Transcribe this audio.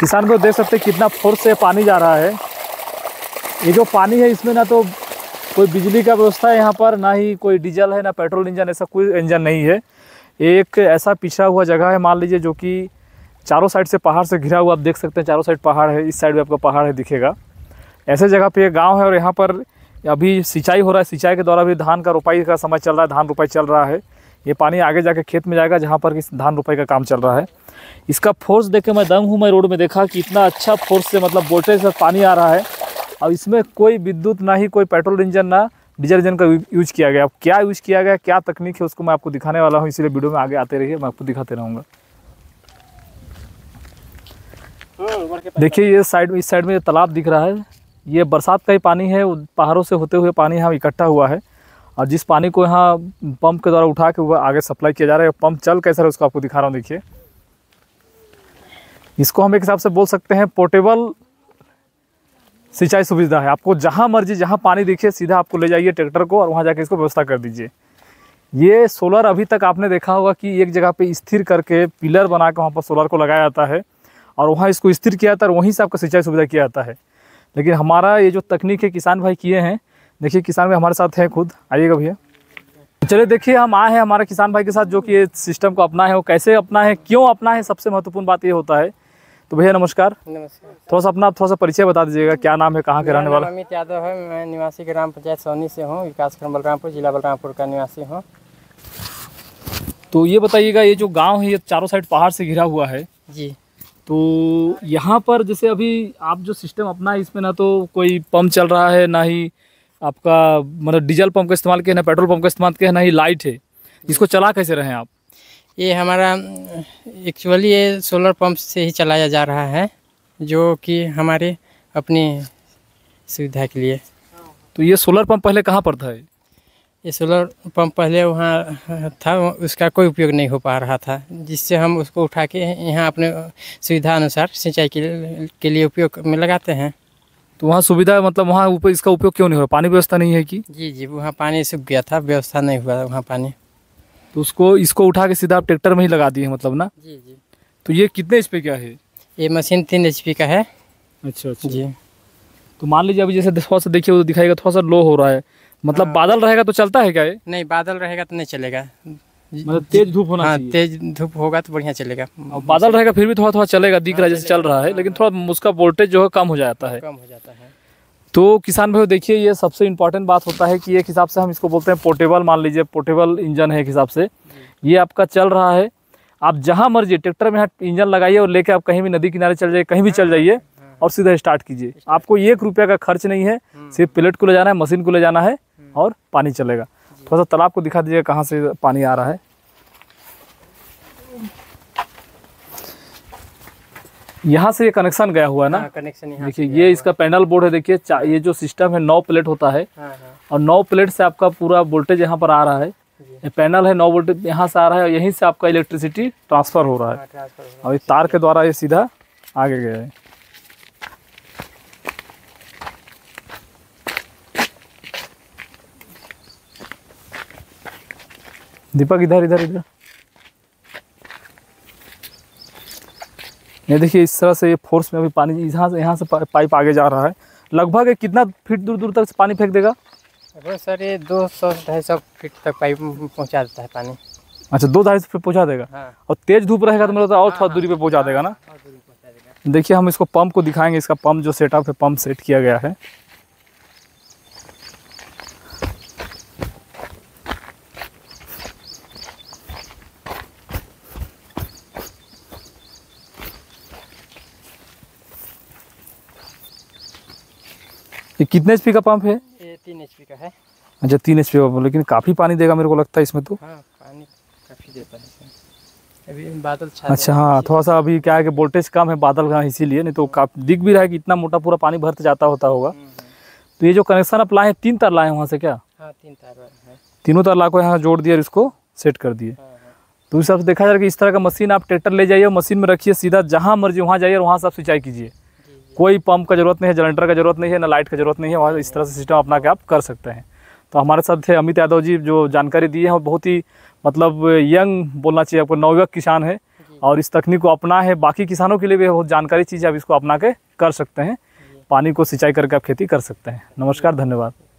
किसान को देख सकते हैं कितना फोर्स से पानी जा रहा है ये जो पानी है इसमें ना तो कोई बिजली का व्यवस्था है यहाँ पर ना ही कोई डीजल है ना पेट्रोल इंजन ऐसा कोई इंजन नहीं है एक ऐसा पिछड़ा हुआ जगह है मान लीजिए जो कि चारों साइड से पहाड़ से घिरा हुआ आप देख सकते हैं चारों साइड पहाड़ है इस साइड भी आपका पहाड़ है दिखेगा ऐसे जगह पे एक गाँव है और यहाँ पर अभी सिंचाई हो रहा है सिंचाई के द्वारा भी धान का रोपाई का समय चल रहा है धान रोपाई चल रहा है ये पानी आगे जाके खेत में जाएगा जहाँ पर कि धान रोपाई का काम चल रहा है इसका फोर्स देख के मैं दंग हूँ मैं रोड में देखा कि इतना अच्छा फोर्स से मतलब वोल्टेज से पानी आ रहा है और इसमें कोई विद्युत ना ही कोई पेट्रोल इंजन ना डीजल इंजन का यूज़ किया गया अब क्या यूज़ किया गया क्या तकनीक है उसको मैं आपको दिखाने वाला हूँ इसीलिए वीडियो में आगे आते रहिए मैं आपको दिखाते रहूँगा देखिए ये साइड इस साइड में ये तालाब दिख रहा है ये बरसात का ही पानी है पहाड़ों से होते हुए पानी यहाँ इकट्ठा हुआ है और जिस पानी को यहाँ पंप के द्वारा उठा के आगे सप्लाई किया जा रहा है पंप चल कैसा है उसको आपको दिखा रहा हूँ देखिए इसको हम एक हिसाब से बोल सकते हैं पोर्टेबल सिंचाई सुविधा है आपको जहाँ मर्जी जहाँ पानी देखिए सीधा आपको ले जाइए ट्रैक्टर को और वहाँ जाके इसको व्यवस्था कर दीजिए ये सोलर अभी तक आपने देखा होगा कि एक जगह पे स्थिर करके पिलर बना के वहाँ पर सोलर को लगाया जाता है और वहाँ इसको स्थिर किया जाता है और वहीं से आपका सिंचाई सुविधा किया जाता है लेकिन हमारा ये जो तकनीक है किसान भाई किए हैं देखिए किसान भाई हमारे साथ हैं खुद आइएगा भैया चलिए देखिए हम आए हैं हमारे किसान भाई के साथ जो कि ये सिस्टम को अपना है वो कैसे अपना है क्यों अपना है सबसे महत्वपूर्ण बात ये होता है तो भैया नमस्कार नमस्कार थोड़ा सा अपना आप थोड़ा सा परिचय बता दीजिएगा क्या नाम है कहाँ के रहने वाला अमित यादव है मैं निवासी ग्राम पंचायत सोनी से हूँ विकास खंड बलरामपुर जिला बलरामपुर का निवासी हूँ तो ये बताइएगा ये जो गांव है ये चारों साइड पहाड़ से घिरा हुआ है जी तो यहाँ पर जैसे अभी आप जो सिस्टम अपना है इसमें ना तो कोई पम्प चल रहा है ना ही आपका मतलब डीजल पम्प का इस्तेमाल किया ना पेट्रोल पम्प का इस्तेमाल किया ना ही लाइट है इसको चला कैसे रहे आप ये हमारा एक्चुअली ये सोलर पंप से ही चलाया जा रहा है जो कि हमारे अपनी सुविधा के लिए तो ये सोलर पंप पहले कहाँ पर था ये सोलर पंप पहले वहाँ था उसका कोई उपयोग नहीं हो पा रहा था जिससे हम उसको उठा के यहाँ अपने सुविधा अनुसार सिंचाई के, के लिए उपयोग में लगाते हैं तो वहाँ सुविधा मतलब वहाँ इसका उपयोग क्यों नहीं हो रहा पानी व्यवस्था नहीं है कि जी जी वहाँ पानी सूख गया था व्यवस्था नहीं हुआ वहाँ पानी तो उसको इसको उठा के सीधा आप ट्रैक्टर में ही लगा दिए मतलब ना जी जी तो ये कितने एच का है ये मशीन तीन एच का है अच्छा अच्छा जी तो मान लीजिए अभी जैसे थोड़ा सा देखिए दिखाएगा थोड़ा सा लो हो रहा है मतलब हाँ। बादल रहेगा तो चलता है क्या ये नहीं बादल रहेगा तो नहीं चलेगा मतलब तेज धूप होना हाँ, तेज धूप होगा तो बढ़िया चलेगा और बादल रहेगा फिर भी थोड़ा थोड़ा चलेगा दिख रहा है हाँ, जैसे चल रहा है लेकिन हाँ। थोड़ा उसका वोल्टेज जो है कम हो जाता है कम हो जाता है तो किसान भाई देखिए ये सबसे इम्पॉर्टेंट बात होता है कि एक हिसाब से हम इसको बोलते हैं पोर्टेबल मान लीजिए पोर्टेबल इंजन है एक हिसाब से ये आपका चल रहा है आप जहाँ मर्जी ट्रैक्टर में यहाँ इंजन लगाइए और लेके आप कहीं भी नदी किनारे चल जाइए कहीं भी चल जाइए और सीधा स्टार्ट कीजिए आपको एक रुपया का खर्च नहीं है सिर्फ प्लेट को ले जाना है मशीन को ले जाना है और पानी चलेगा थोड़ा सा तालाब को दिखा दीजिए कहाँ से पानी आ रहा है यहाँ से ये कनेक्शन गया हुआ है ना कनेक्शन हाँ, देखिए ये इसका पैनल बोर्ड है देखिए ये जो सिस्टम है नौ प्लेट होता है हाँ, हाँ। और नौ प्लेट से आपका पूरा वोल्टेज यहाँ पर आ रहा है ये पैनल है नौ वोल्टेज यहाँ से आ रहा है और यहीं से आपका इलेक्ट्रिसिटी ट्रांसफर हो रहा है और ये तार के द्वारा ये सीधा आगे गया है दीपक इधर इधर इधर ये देखिए इस तरह से ये फोर्स में अभी पानी यहाँ से यहाँ से पाइप आगे जा रहा है लगभग ये कितना फीट दूर दूर तक से पानी फेंक देगा लगभग सर ये दो सौ ढाई सौ फीट तक पाइप पहुँचा देता है पानी अच्छा दो ढाई सौ फीट पहुँचा देगा हाँ। और तेज धूप रहेगा तो मतलब और हाँ, थोड़ा हाँ, दूरी पे पहुँचा हाँ, देगा ना देखिए हम इसको पंप को दिखाएंगे इसका पंप जो सेटअप है पंप सेट किया गया है ये कितने एच का पंप है ये तीन एच का है अच्छा तीन एच का पंप लेकिन काफ़ी पानी देगा मेरे को लगता है इसमें तो हाँ पानी काफ़ी देता है अभी बादल अच्छा हाँ थोड़ा सा अभी क्या है कि वोल्टेज कम है बादल का इसीलिए नहीं तो हाँ। काफ़ी दिख भी रहा है कि इतना मोटा पूरा पानी भरते जाता होता होगा हम्म, हम्म। तो ये जो कनेक्शन आप लाए हैं तीन तार लाए हैं वहाँ से क्या हाँ तीन तार तीनों तार ला को यहाँ जोड़ दिया और इसको सेट कर दिए हाँ, हाँ। तो हिसाब से देखा जाए कि इस तरह का मशीन आप ट्रैक्टर ले जाइए मशीन में रखिए सीधा जहाँ मर्जी वहाँ जाइए और वहाँ से आप सिंचाई कीजिए कोई पंप का ज़रूरत नहीं है जनरेटर का ज़रूरत नहीं है ना लाइट का ज़रूरत नहीं है वहाँ इस तरह से सिस्टम अपना के आप कर सकते हैं तो हमारे साथ थे अमित यादव जी जो जानकारी दिए हैं बहुत ही मतलब यंग बोलना चाहिए आपको नवयुवक किसान है और इस तकनीक को अपना है बाकी किसानों के लिए भी बहुत जानकारी चीज़ है आप इसको अपना के कर सकते हैं पानी को सिंचाई करके आप खेती कर सकते हैं नमस्कार धन्यवाद